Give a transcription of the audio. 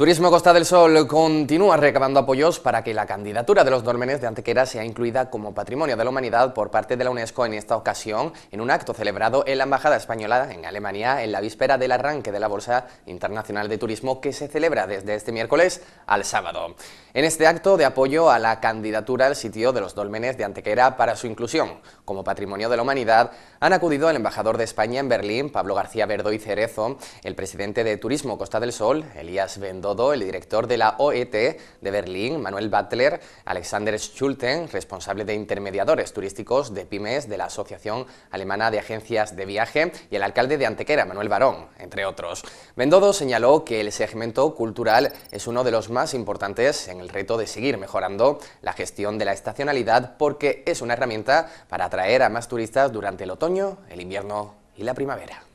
Turismo Costa del Sol continúa recabando apoyos para que la candidatura de los dólmenes de Antequera sea incluida como Patrimonio de la Humanidad por parte de la UNESCO en esta ocasión en un acto celebrado en la Embajada Española en Alemania en la víspera del arranque de la Bolsa Internacional de Turismo que se celebra desde este miércoles al sábado. En este acto de apoyo a la candidatura al sitio de los dólmenes de Antequera para su inclusión como Patrimonio de la Humanidad han acudido el embajador de España en Berlín, Pablo García y Cerezo, el presidente de Turismo Costa del Sol, Elías Vendo el director de la OET de Berlín, Manuel Butler, Alexander Schulten, responsable de intermediadores turísticos de pymes de la Asociación Alemana de Agencias de Viaje, y el alcalde de Antequera, Manuel Barón, entre otros. Bendodo señaló que el segmento cultural es uno de los más importantes en el reto de seguir mejorando la gestión de la estacionalidad porque es una herramienta para atraer a más turistas durante el otoño, el invierno y la primavera.